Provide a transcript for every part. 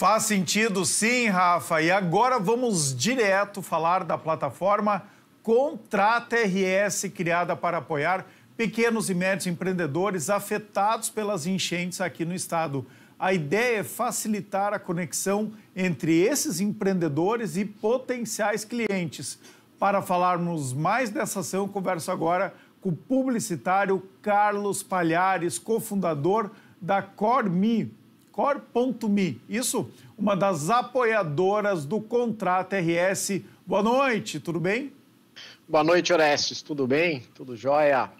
Faz sentido sim, Rafa. E agora vamos direto falar da plataforma Contrata RS, criada para apoiar pequenos e médios empreendedores afetados pelas enchentes aqui no estado. A ideia é facilitar a conexão entre esses empreendedores e potenciais clientes. Para falarmos mais dessa ação, converso agora com o publicitário Carlos Palhares, cofundador da Cormi, Cor.me. Isso, uma das apoiadoras do Contrato RS. Boa noite, tudo bem? Boa noite, Orestes. Tudo bem? Tudo jóia?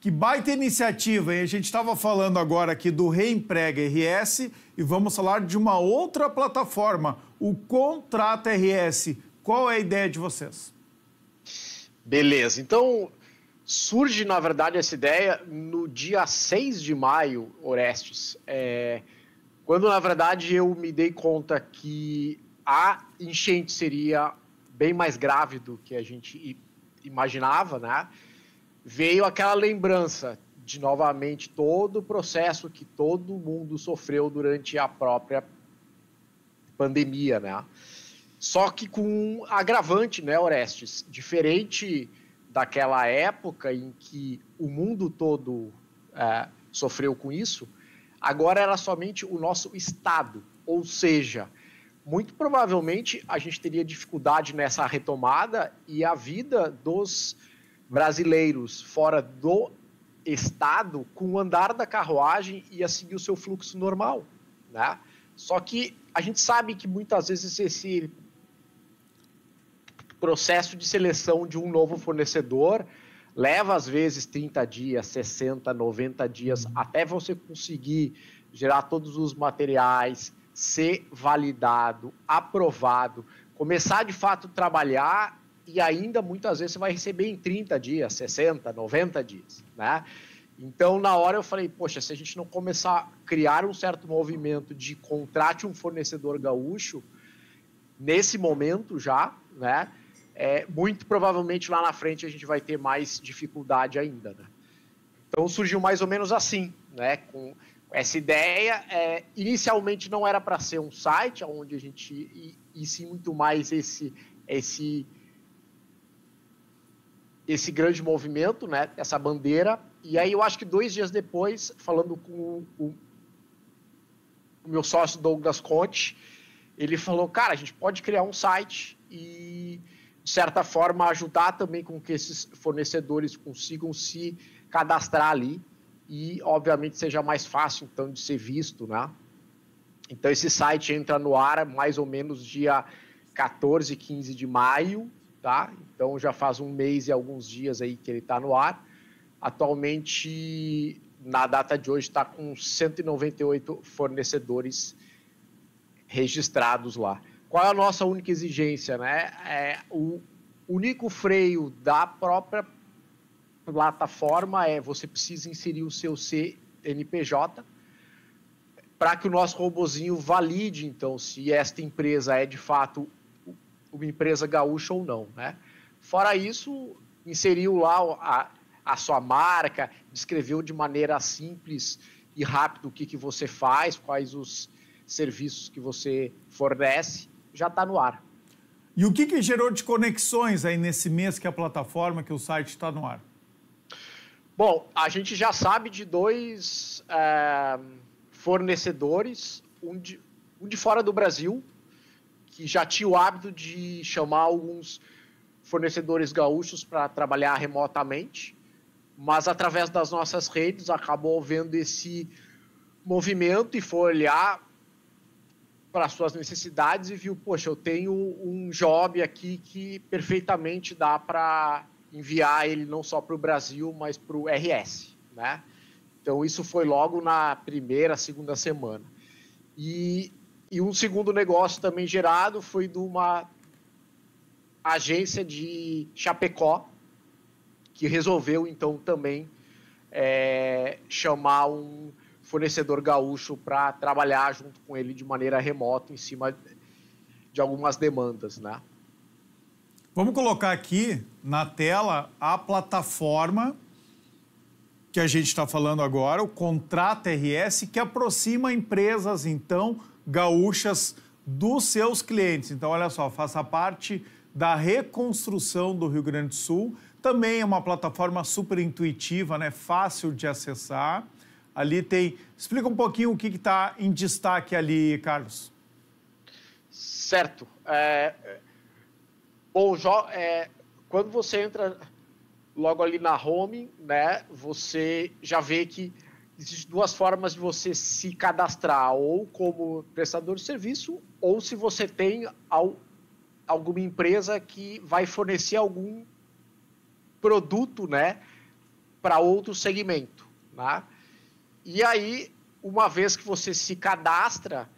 Que baita iniciativa, hein? A gente estava falando agora aqui do Reemprega RS e vamos falar de uma outra plataforma, o Contrato RS. Qual é a ideia de vocês? Beleza, então surge, na verdade, essa ideia no dia 6 de maio, Orestes. É... Quando, na verdade, eu me dei conta que a enchente seria bem mais grave do que a gente imaginava, né? Veio aquela lembrança de novamente todo o processo que todo mundo sofreu durante a própria pandemia, né? Só que com um agravante, né, Orestes? Diferente daquela época em que o mundo todo é, sofreu com isso, Agora era somente o nosso Estado, ou seja, muito provavelmente a gente teria dificuldade nessa retomada e a vida dos brasileiros fora do Estado com o andar da carruagem ia seguir o seu fluxo normal, né? Só que a gente sabe que muitas vezes esse processo de seleção de um novo fornecedor leva às vezes 30 dias, 60, 90 dias, uhum. até você conseguir gerar todos os materiais, ser validado, aprovado, começar de fato a trabalhar e ainda muitas vezes você vai receber em 30 dias, 60, 90 dias, né? Então, na hora eu falei, poxa, se a gente não começar a criar um certo movimento de contrate um fornecedor gaúcho, nesse momento já, né? é, muito provavelmente lá na frente a gente vai ter mais dificuldade ainda. Né? Então surgiu mais ou menos assim, né? Com essa ideia, é, inicialmente não era para ser um site onde a gente e, e sim muito mais esse esse esse grande movimento, né? Essa bandeira. E aí eu acho que dois dias depois, falando com o, o meu sócio Douglas Conte, ele falou, cara, a gente pode criar um site e de certa forma, ajudar também com que esses fornecedores consigam se cadastrar ali e, obviamente, seja mais fácil, então, de ser visto, né? Então, esse site entra no ar mais ou menos dia 14, 15 de maio, tá? Então, já faz um mês e alguns dias aí que ele está no ar. Atualmente, na data de hoje, está com 198 fornecedores registrados lá qual é a nossa única exigência, né? É, o único freio da própria plataforma é você precisa inserir o seu CNPJ para que o nosso robozinho valide, então, se esta empresa é de fato uma empresa gaúcha ou não, né? Fora isso, inseriu lá a, a sua marca, descreveu de maneira simples e rápida o que, que você faz, quais os serviços que você fornece já está no ar. E o que, que gerou de conexões aí nesse mês que a plataforma, que o site está no ar? Bom, a gente já sabe de dois é, fornecedores, um de, um de fora do Brasil, que já tinha o hábito de chamar alguns fornecedores gaúchos para trabalhar remotamente, mas através das nossas redes acabou vendo esse movimento e foi olhar para suas necessidades e viu, poxa, eu tenho um job aqui que perfeitamente dá para enviar ele não só para o Brasil, mas para o RS, né? Então isso foi logo na primeira, segunda semana. E, e um segundo negócio também gerado foi de uma agência de Chapecó que resolveu então também é, chamar um fornecedor gaúcho para trabalhar junto com ele de maneira remota em cima de algumas demandas, né? Vamos colocar aqui na tela a plataforma que a gente está falando agora, o Contrato RS, que aproxima empresas, então, gaúchas dos seus clientes. Então, olha só, faça parte da reconstrução do Rio Grande do Sul. Também é uma plataforma super intuitiva, né? fácil de acessar. Ali tem. Explica um pouquinho o que está em destaque ali, Carlos. Certo. É... Bom, Jó, é... quando você entra logo ali na home, né, você já vê que existem duas formas de você se cadastrar, ou como prestador de serviço, ou se você tem alguma empresa que vai fornecer algum produto, né, para outro segmento, né? E aí, uma vez que você se cadastra,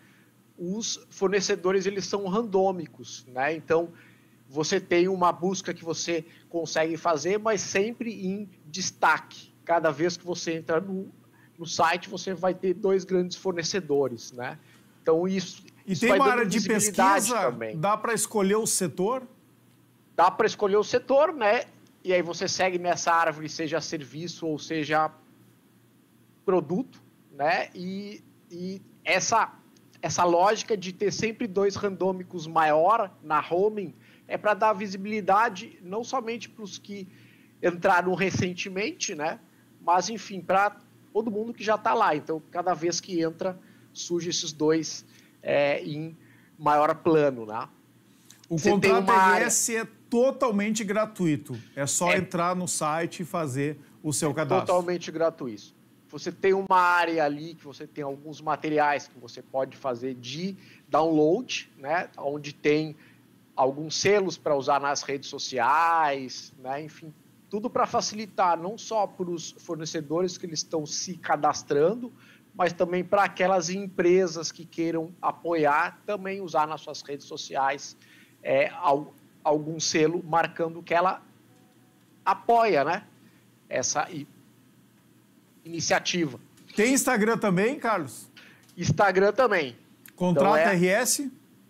os fornecedores eles são randômicos, né? Então, você tem uma busca que você consegue fazer, mas sempre em destaque. Cada vez que você entra no, no site, você vai ter dois grandes fornecedores, né? Então, isso. E isso tem uma área de pesquisa, também. dá para escolher o setor? Dá para escolher o setor, né? E aí você segue nessa árvore, seja serviço ou seja produto, né? E, e essa, essa lógica de ter sempre dois randômicos maior na homing é para dar visibilidade não somente para os que entraram recentemente, né? Mas enfim, para todo mundo que já está lá. Então, cada vez que entra, surge esses dois é, em maior plano, né? O Você contrato RS é totalmente gratuito. É só é... entrar no site e fazer o seu é cadastro. Totalmente gratuito você tem uma área ali que você tem alguns materiais que você pode fazer de download, né? Onde tem alguns selos para usar nas redes sociais, né? Enfim, tudo para facilitar não só para os fornecedores que eles estão se cadastrando, mas também para aquelas empresas que queiram apoiar, também usar nas suas redes sociais é, algum selo marcando que ela apoia, né? Essa iniciativa. Tem Instagram também, Carlos? Instagram também. Contrato então é... RS?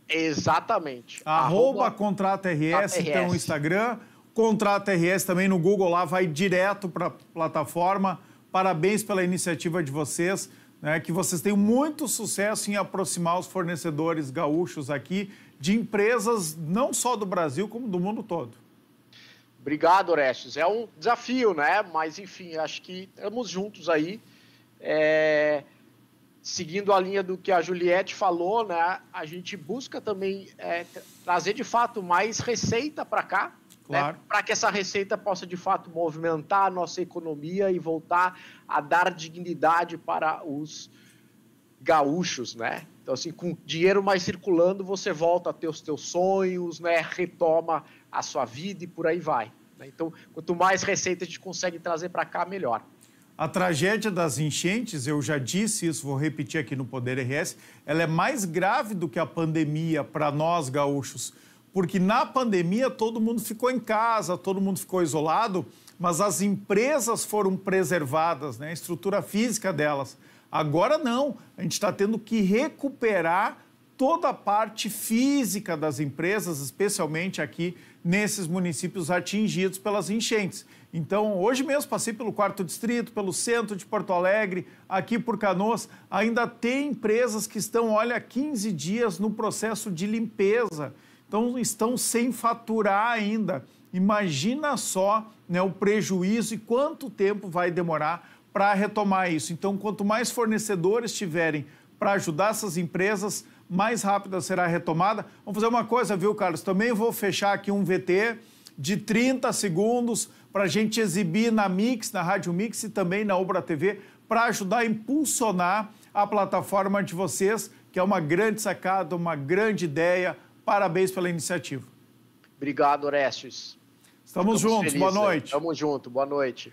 Exatamente. Arroba, Arroba Contrata RS, então Instagram. Contrato RS também no Google lá, vai direto para a plataforma. Parabéns pela iniciativa de vocês, né, que vocês têm muito sucesso em aproximar os fornecedores gaúchos aqui de empresas não só do Brasil, como do mundo todo. Obrigado, Orestes. É um desafio, né? Mas, enfim, acho que estamos juntos aí. É... Seguindo a linha do que a Juliette falou, né? A gente busca também é, trazer, de fato, mais receita para cá. Né? Claro. Né? Para que essa receita possa, de fato, movimentar a nossa economia e voltar a dar dignidade para os gaúchos, né? Então, assim, com dinheiro mais circulando, você volta a ter os teus sonhos, né? Retoma a sua vida e por aí vai. Né? Então, quanto mais receita a gente consegue trazer para cá, melhor. A tragédia das enchentes, eu já disse isso, vou repetir aqui no Poder RS, ela é mais grave do que a pandemia para nós gaúchos, porque na pandemia todo mundo ficou em casa, todo mundo ficou isolado, mas as empresas foram preservadas, né? a estrutura física delas. Agora não, a gente está tendo que recuperar toda a parte física das empresas, especialmente aqui nesses municípios atingidos pelas enchentes. Então, hoje mesmo passei pelo quarto distrito, pelo centro de Porto Alegre, aqui por Canoas, ainda tem empresas que estão, olha, 15 dias no processo de limpeza. Então, estão sem faturar ainda. Imagina só né, o prejuízo e quanto tempo vai demorar para retomar isso. Então, quanto mais fornecedores tiverem para ajudar essas empresas, mais rápida será a retomada. Vamos fazer uma coisa, viu, Carlos? Também vou fechar aqui um VT de 30 segundos para a gente exibir na Mix, na Rádio Mix e também na Obra TV, para ajudar a impulsionar a plataforma de vocês, que é uma grande sacada, uma grande ideia. Parabéns pela iniciativa. Obrigado, Orestes. Estamos, Estamos juntos, boa noite. Estamos né? juntos, boa noite.